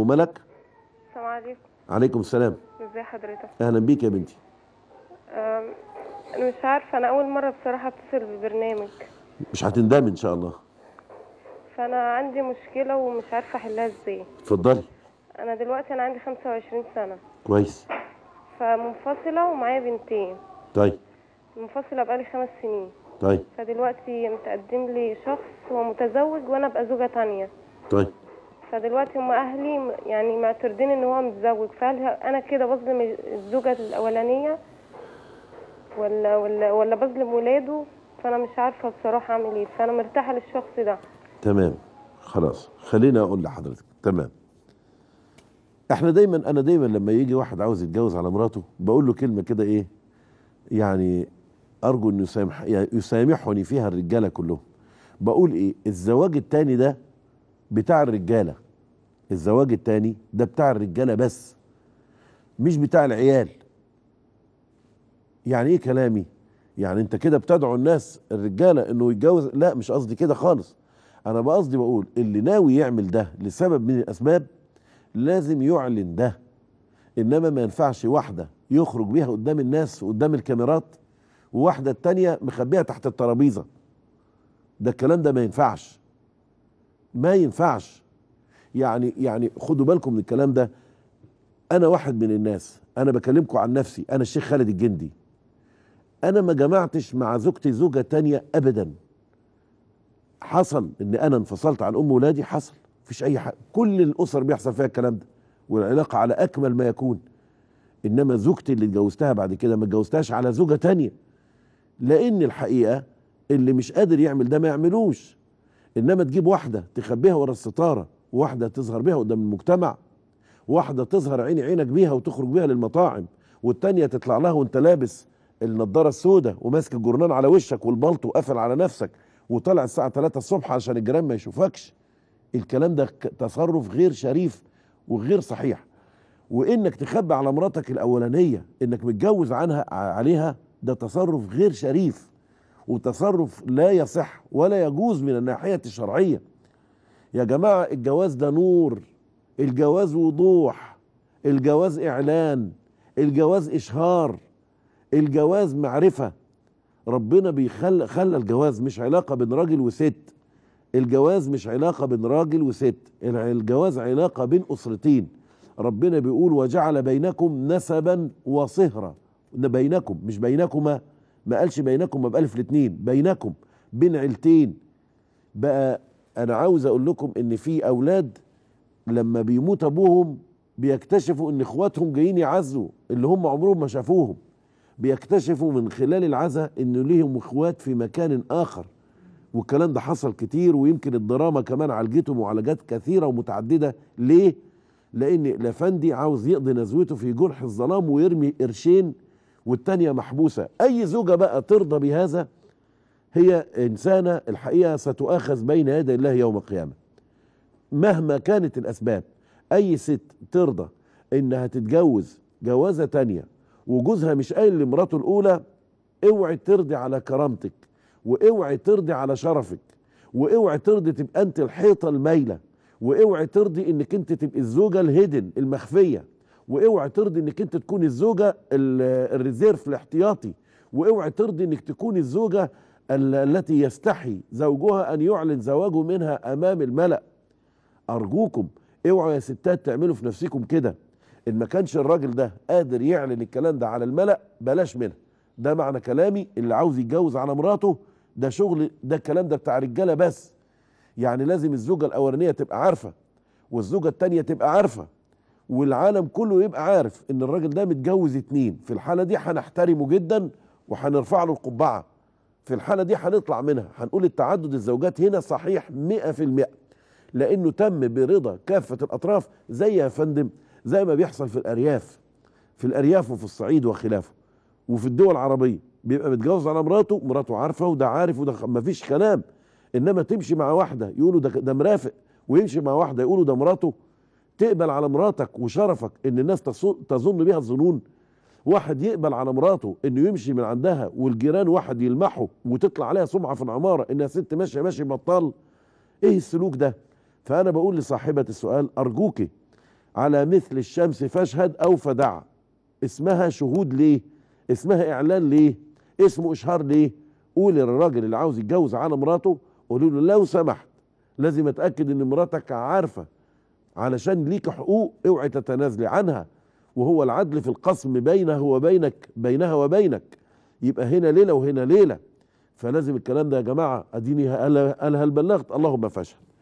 ام ملك السلام عليكم عليكم السلام ازي حضرتك اهلا بيك يا بنتي انا مش عارفه انا اول مره بصراحه اتصل ببرنامج مش هتندمي ان شاء الله فانا عندي مشكله ومش عارفه احلها ازاي اتفضلي انا دلوقتي انا عندي 25 سنه كويس فمنفصله ومعايا بنتين طيب منفصله بقالي خمس سنين طيب فدلوقتي متقدم لي شخص هو متزوج وانا ابقى زوجه تانية طيب فدلوقتي هم اهلي يعني معترضين ان هو متزوج فهل انا كده بظلم الزوجه الاولانيه ولا ولا ولا بظلم ولاده فانا مش عارفه بصراحه اعمل ايه فانا مرتاحه للشخص ده تمام خلاص خليني اقول لحضرتك تمام احنا دايما انا دايما لما يجي واحد عاوز يتجوز على مراته بقول له كلمه كده ايه يعني ارجو ان يسامح يعني يسامحني فيها الرجاله كلهم بقول ايه الزواج التاني ده بتاع الرجاله الزواج التاني ده بتاع الرجاله بس مش بتاع العيال يعني ايه كلامي يعني انت كده بتدعو الناس الرجاله انه يتجوز لا مش قصدي كده خالص انا بقصدي بقول اللي ناوي يعمل ده لسبب من الاسباب لازم يعلن ده انما ما ينفعش واحده يخرج بيها قدام الناس وقدام الكاميرات وواحده التانيه مخبيها تحت الترابيزه ده الكلام ده ما ينفعش ما ينفعش يعني يعني خدوا بالكم من الكلام ده انا واحد من الناس انا بكلمكم عن نفسي انا الشيخ خالد الجندي انا ما جمعتش مع زوجتي زوجه تانية ابدا حصل ان انا انفصلت عن ام ولادي حصل مفيش اي حاجه كل الاسر بيحصل فيها الكلام ده والعلاقه على اكمل ما يكون انما زوجتي اللي اتجوزتها بعد كده ما اتجوزتهاش على زوجه تانية لان الحقيقه اللي مش قادر يعمل ده ما يعملوش انما تجيب واحده تخبيها ورا الستاره واحدة تظهر بها قدام المجتمع واحدة تظهر عيني عينك بيها وتخرج بيها للمطاعم والتانية تطلع لها وانت لابس النضارة السوداء وماسك الجرنان على وشك والبلطو قافل على نفسك وطالع الساعة 3 الصبح عشان الجيران ما يشوفكش الكلام ده تصرف غير شريف وغير صحيح وانك تخبي على مراتك الاولانيه انك متجوز عنها عليها ده تصرف غير شريف وتصرف لا يصح ولا يجوز من الناحيه الشرعيه يا جماعة الجواز ده نور الجواز وضوح الجواز إعلان الجواز إشهار الجواز معرفة ربنا بيخلى خلى الجواز مش علاقة بين راجل وست الجواز مش علاقة بين راجل وست الجواز علاقة بين أسرتين ربنا بيقول وجعل بينكم نسبا وصهرا بينكم مش بينكما ما قالش بينكما بألف الاتنين بينكم بين عيلتين بقى انا عاوز اقول لكم ان في اولاد لما بيموت ابوهم بيكتشفوا ان اخواتهم جايين يعزوا اللي هم عمرهم ما شافوهم بيكتشفوا من خلال العزاء ان ليهم اخوات في مكان اخر والكلام ده حصل كتير ويمكن الدراما كمان عالجته معالجات كثيره ومتعدده ليه؟ لان الافندي عاوز يقضي نزوته في جرح الظلام ويرمي قرشين والتانيه محبوسه اي زوجه بقى ترضى بهذا هي إنسانة الحقيقة ستؤاخذ بين يدي الله يوم القيامة مهما كانت الأسباب أي ست ترضى إنها تتجوز جوازة تانية وجوزها مش قايل لمراته الأولى اوعي ترضي على كرامتك واوعي ترضي على شرفك واوعي ترضي تبقى انت الحيطه المايله واوعي ترضي انك انت تبقي الزوجه الهيدن المخفيه واوعي ترضي انك انت تكون الزوجه الريزيرف الاحتياطي واوعي ترضي انك تكون الزوجه التي يستحي زوجها أن يعلن زواجه منها أمام الملأ أرجوكم اوعوا يا ستات تعملوا في نفسكم كده إن ما كانش الراجل ده قادر يعلن الكلام ده على الملأ بلاش منها ده معنى كلامي اللي عاوز يتجوز على مراته ده شغل ده الكلام ده بتاع رجالة بس يعني لازم الزوجة الأولانية تبقى عارفة والزوجة التانية تبقى عارفة والعالم كله يبقى عارف ان الراجل ده متجوز اتنين في الحالة دي هنحترمه جدا وهنرفع له القبعة في الحالة دي هنطلع منها هنقول التعدد الزوجات هنا صحيح 100% لأنه تم برضا كافة الأطراف زي يا فندم زي ما بيحصل في الأرياف في الأرياف وفي الصعيد وخلافه وفي الدول العربية بيبقى متجوز على مراته مراته عارفة وده عارف وده مفيش كلام إنما تمشي مع واحدة يقولوا ده, ده مرافق ويمشي مع واحدة يقولوا ده مراته تقبل على مراتك وشرفك إن الناس تظن بيها الظنون واحد يقبل على مراته انه يمشي من عندها والجيران واحد يلمحه وتطلع عليها سمعه في العماره انها ست ماشيه ماشي بطال ايه السلوك ده فانا بقول لصاحبه السؤال ارجوك على مثل الشمس فاشهد او فدع اسمها شهود ليه اسمها اعلان ليه اسمه اشهار ليه قولي للراجل اللي عاوز يتجوز على مراته قولي له لو سمحت لازم اتاكد ان مراتك عارفه علشان ليك حقوق اوعي تتنازلي عنها وهو العدل في القسم بينه وبينك بينها وبينك يبقى هنا ليله وهنا ليله فلازم الكلام ده يا جماعه اديني هل البلغت اللهم فشل